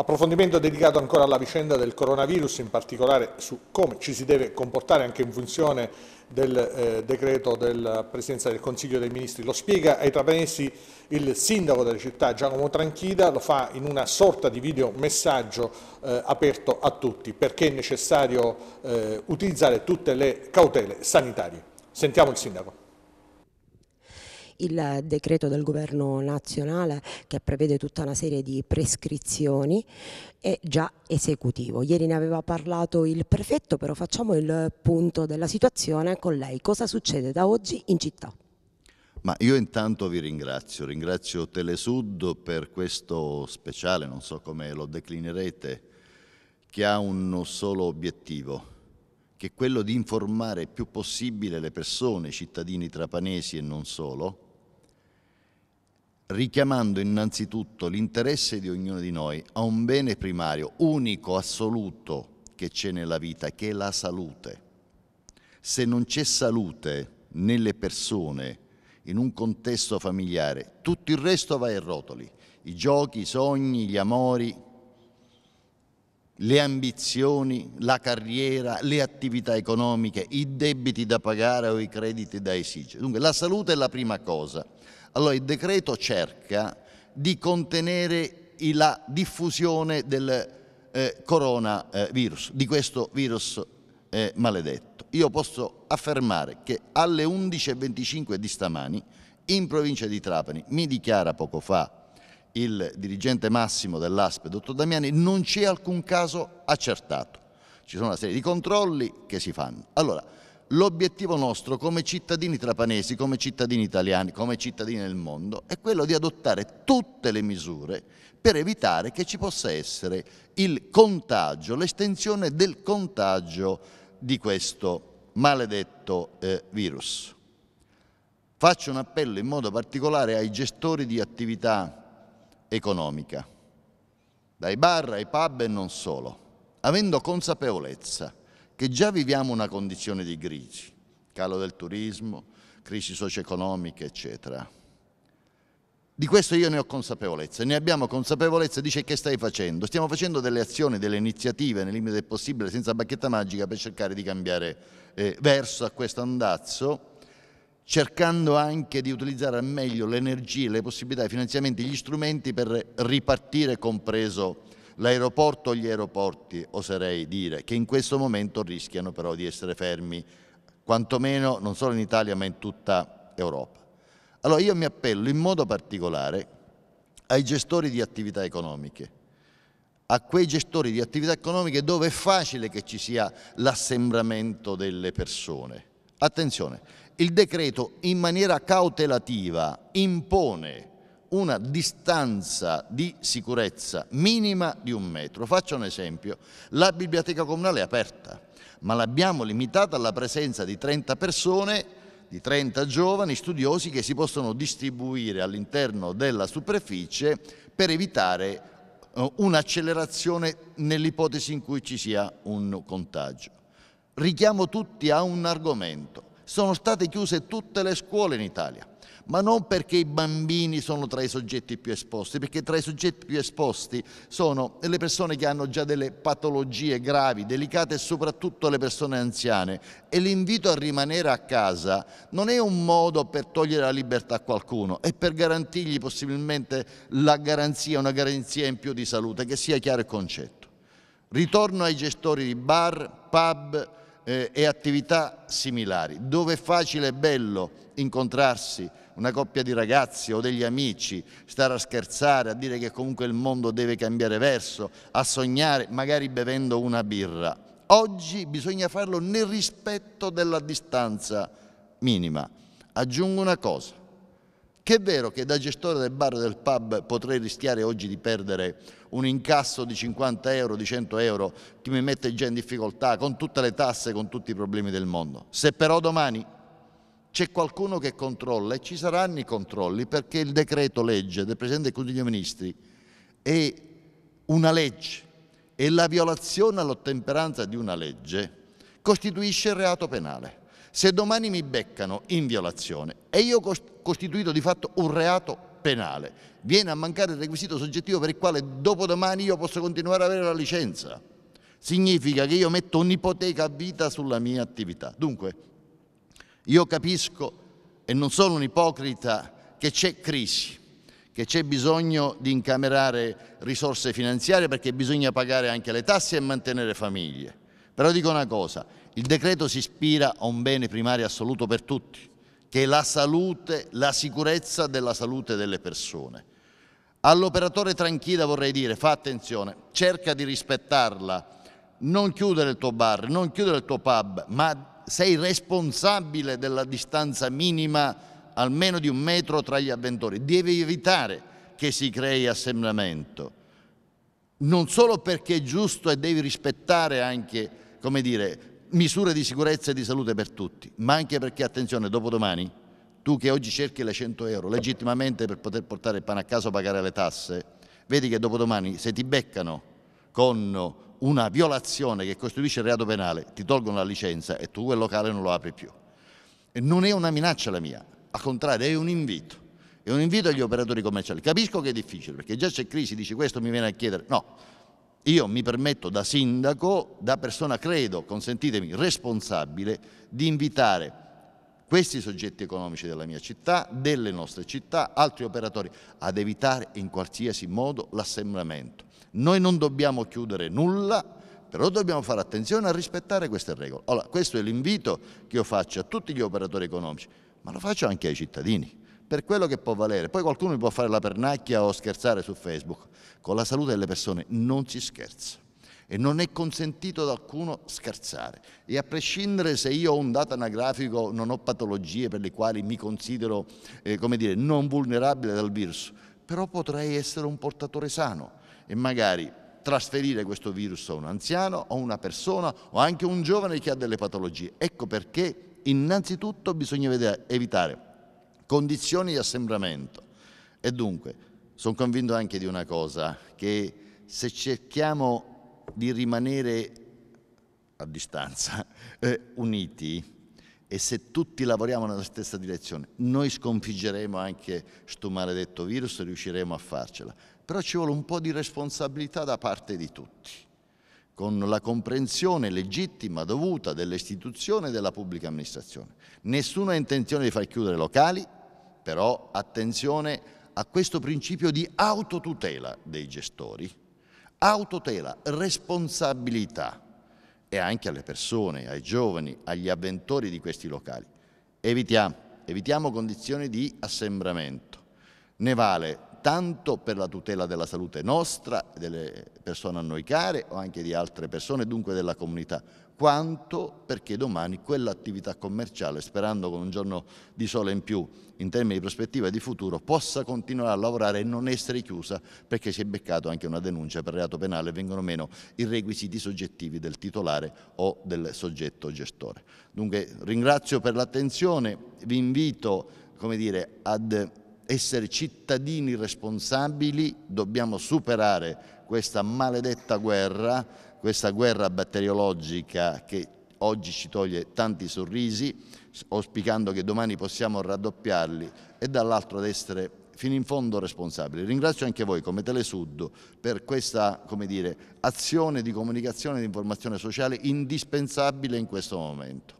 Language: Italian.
Approfondimento dedicato ancora alla vicenda del coronavirus, in particolare su come ci si deve comportare anche in funzione del eh, decreto della Presidenza del Consiglio dei Ministri. Lo spiega ai trapanesi il sindaco della città Giacomo Tranchida, lo fa in una sorta di videomessaggio eh, aperto a tutti perché è necessario eh, utilizzare tutte le cautele sanitarie. Sentiamo il sindaco il decreto del governo nazionale che prevede tutta una serie di prescrizioni è già esecutivo. Ieri ne aveva parlato il prefetto, però facciamo il punto della situazione con lei. Cosa succede da oggi in città? Ma io intanto vi ringrazio, ringrazio Telesud per questo speciale, non so come lo declinerete, che ha un solo obiettivo, che è quello di informare il più possibile le persone, i cittadini trapanesi e non solo, richiamando innanzitutto l'interesse di ognuno di noi a un bene primario, unico, assoluto che c'è nella vita, che è la salute. Se non c'è salute nelle persone, in un contesto familiare, tutto il resto va ai rotoli, i giochi, i sogni, gli amori, le ambizioni, la carriera, le attività economiche, i debiti da pagare o i crediti da esigere. Dunque la salute è la prima cosa. Allora il decreto cerca di contenere la diffusione del eh, coronavirus, di questo virus eh, maledetto. Io posso affermare che alle 11.25 di stamani in provincia di Trapani, mi dichiara poco fa il dirigente massimo dell'ASP, dottor Damiani, non c'è alcun caso accertato. Ci sono una serie di controlli che si fanno. Allora, l'obiettivo nostro come cittadini trapanesi, come cittadini italiani, come cittadini del mondo è quello di adottare tutte le misure per evitare che ci possa essere il contagio, l'estensione del contagio di questo maledetto eh, virus. Faccio un appello in modo particolare ai gestori di attività economica, dai bar ai pub e non solo, avendo consapevolezza che già viviamo una condizione di crisi, calo del turismo, crisi socio-economiche, eccetera. Di questo io ne ho consapevolezza, ne abbiamo consapevolezza, dice che stai facendo? Stiamo facendo delle azioni, delle iniziative nel limite del possibile, senza bacchetta magica, per cercare di cambiare eh, verso a questo andazzo, cercando anche di utilizzare al meglio le energie, le possibilità, i finanziamenti, gli strumenti per ripartire compreso l'aeroporto o gli aeroporti, oserei dire, che in questo momento rischiano però di essere fermi, quantomeno non solo in Italia ma in tutta Europa. Allora io mi appello in modo particolare ai gestori di attività economiche, a quei gestori di attività economiche dove è facile che ci sia l'assembramento delle persone. Attenzione, il decreto in maniera cautelativa impone una distanza di sicurezza minima di un metro. Faccio un esempio, la biblioteca comunale è aperta, ma l'abbiamo limitata alla presenza di 30 persone, di 30 giovani studiosi che si possono distribuire all'interno della superficie per evitare eh, un'accelerazione nell'ipotesi in cui ci sia un contagio. Richiamo tutti a un argomento. Sono state chiuse tutte le scuole in Italia ma non perché i bambini sono tra i soggetti più esposti, perché tra i soggetti più esposti sono le persone che hanno già delle patologie gravi, delicate e soprattutto le persone anziane. E l'invito a rimanere a casa non è un modo per togliere la libertà a qualcuno, è per garantirgli possibilmente la garanzia, una garanzia in più di salute, che sia chiaro il concetto. Ritorno ai gestori di bar, pub, eh, e attività similari, dove è facile e bello incontrarsi una coppia di ragazzi o degli amici, stare a scherzare, a dire che comunque il mondo deve cambiare verso, a sognare, magari bevendo una birra. Oggi bisogna farlo nel rispetto della distanza minima. Aggiungo una cosa, che è vero che da gestore del bar e del pub potrei rischiare oggi di perdere un incasso di 50 euro, di 100 euro, che mi mette già in difficoltà con tutte le tasse, con tutti i problemi del mondo. Se però domani c'è qualcuno che controlla e ci saranno i controlli perché il decreto legge del Presidente del Consiglio dei Ministri è una legge e la violazione all'ottemperanza di una legge costituisce il reato penale. Se domani mi beccano in violazione e io cost- costituito di fatto un reato penale. Viene a mancare il requisito soggettivo per il quale dopodomani io posso continuare ad avere la licenza. Significa che io metto un'ipoteca a vita sulla mia attività. Dunque, io capisco e non sono un ipocrita che c'è crisi, che c'è bisogno di incamerare risorse finanziarie perché bisogna pagare anche le tasse e mantenere famiglie. Però dico una cosa, il decreto si ispira a un bene primario assoluto per tutti, che la salute, la sicurezza della salute delle persone. All'operatore tranquilla vorrei dire, fa attenzione, cerca di rispettarla, non chiudere il tuo bar, non chiudere il tuo pub, ma sei responsabile della distanza minima almeno di un metro tra gli avventori. Devi evitare che si crei assembramento, non solo perché è giusto e devi rispettare anche, come dire, misure di sicurezza e di salute per tutti, ma anche perché, attenzione, dopodomani, tu che oggi cerchi le 100 euro legittimamente per poter portare il pane a casa o pagare le tasse, vedi che dopodomani se ti beccano con una violazione che costituisce il reato penale, ti tolgono la licenza e tu quel locale non lo apri più. E non è una minaccia la mia, al contrario è un invito. È un invito agli operatori commerciali. Capisco che è difficile, perché già c'è crisi, dici questo mi viene a chiedere. No, io mi permetto da sindaco, da persona credo, consentitemi, responsabile, di invitare questi soggetti economici della mia città, delle nostre città, altri operatori, ad evitare in qualsiasi modo l'assemblamento. Noi non dobbiamo chiudere nulla, però dobbiamo fare attenzione a rispettare queste regole. Allora, questo è l'invito che io faccio a tutti gli operatori economici, ma lo faccio anche ai cittadini per quello che può valere. Poi qualcuno mi può fare la pernacchia o scherzare su Facebook. Con la salute delle persone non si scherza e non è consentito ad alcuno scherzare. E a prescindere se io ho un dato anagrafico, non ho patologie per le quali mi considero, eh, come dire, non vulnerabile dal virus, però potrei essere un portatore sano e magari trasferire questo virus a un anziano o una persona o anche un giovane che ha delle patologie. Ecco perché innanzitutto bisogna evitare condizioni di assembramento. E dunque, sono convinto anche di una cosa, che se cerchiamo di rimanere a distanza eh, uniti e se tutti lavoriamo nella stessa direzione, noi sconfiggeremo anche questo maledetto virus e riusciremo a farcela. Però ci vuole un po' di responsabilità da parte di tutti, con la comprensione legittima, dovuta dell'istituzione e della pubblica amministrazione. Nessuno ha intenzione di far chiudere locali, però attenzione a questo principio di autotutela dei gestori, autotutela, responsabilità e anche alle persone, ai giovani, agli avventori di questi locali. Evitiamo, evitiamo condizioni di assembramento. Ne vale tanto per la tutela della salute nostra, delle persone a noi care o anche di altre persone, dunque della comunità, quanto perché domani quell'attività commerciale, sperando con un giorno di sole in più in termini di prospettiva e di futuro, possa continuare a lavorare e non essere chiusa perché si è beccato anche una denuncia per reato penale e vengono meno i requisiti soggettivi del titolare o del soggetto gestore. Dunque ringrazio per l'attenzione, vi invito dire, ad essere cittadini responsabili, dobbiamo superare questa maledetta guerra, questa guerra batteriologica che oggi ci toglie tanti sorrisi, auspicando che domani possiamo raddoppiarli e dall'altro ad essere fino in fondo responsabili. Ringrazio anche voi come Telesud per questa dire, azione di comunicazione e di informazione sociale indispensabile in questo momento.